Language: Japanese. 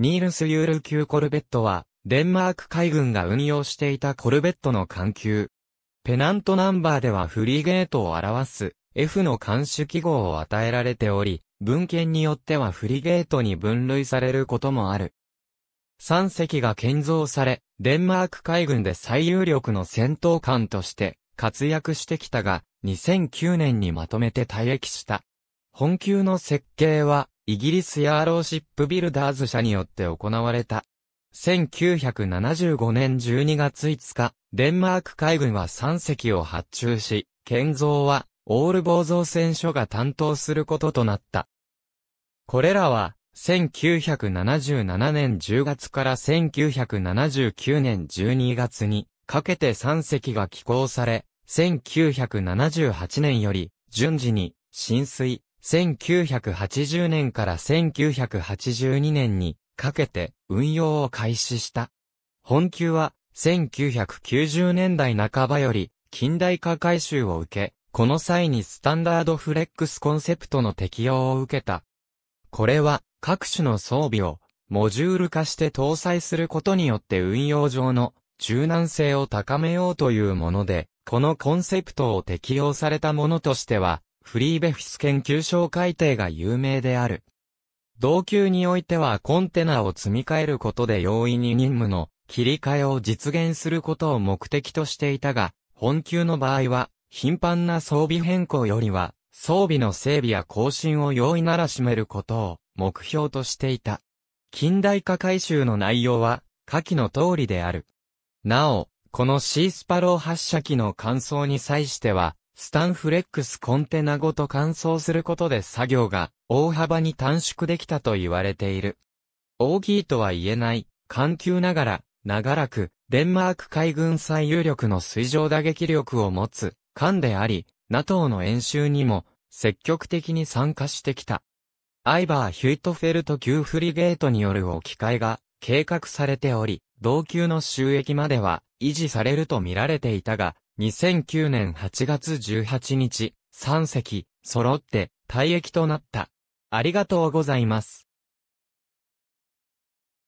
ニールス・ユール級コルベットは、デンマーク海軍が運用していたコルベットの艦級。ペナントナンバーではフリゲートを表す F の艦種記号を与えられており、文献によってはフリゲートに分類されることもある。3隻が建造され、デンマーク海軍で最有力の戦闘艦として活躍してきたが、2009年にまとめて退役した。本級の設計は、イギリスヤーローシップビルダーズ社によって行われた。1975年12月5日、デンマーク海軍は3隻を発注し、建造は、オール防造船所が担当することとなった。これらは、1977年10月から1979年12月にかけて3隻が寄港され、1978年より順次に浸水、1980年から1982年にかけて運用を開始した。本級は1990年代半ばより近代化改修を受け、この際にスタンダードフレックスコンセプトの適用を受けた。これは各種の装備をモジュール化して搭載することによって運用上の柔軟性を高めようというもので、このコンセプトを適用されたものとしてはフリーベフィス研究所海底が有名である。同級においてはコンテナを積み替えることで容易に任務の切り替えを実現することを目的としていたが、本級の場合は、頻繁な装備変更よりは、装備の整備や更新を容易ならしめることを目標としていた。近代化改修の内容は、下記の通りである。なお、このシースパロー発射機の感想に際しては、スタンフレックスコンテナごと乾燥することで作業が大幅に短縮できたと言われている。大きいとは言えない、緩急ながら、長らく、デンマーク海軍最有力の水上打撃力を持つ、艦であり、NATO の演習にも、積極的に参加してきた。アイバー・ヒュイトフェルト級フリゲートによる置き換えが計画されており、同級の収益までは維持されると見られていたが、2009年8月18日、3隻、揃って、退役となった。ありがとうございます。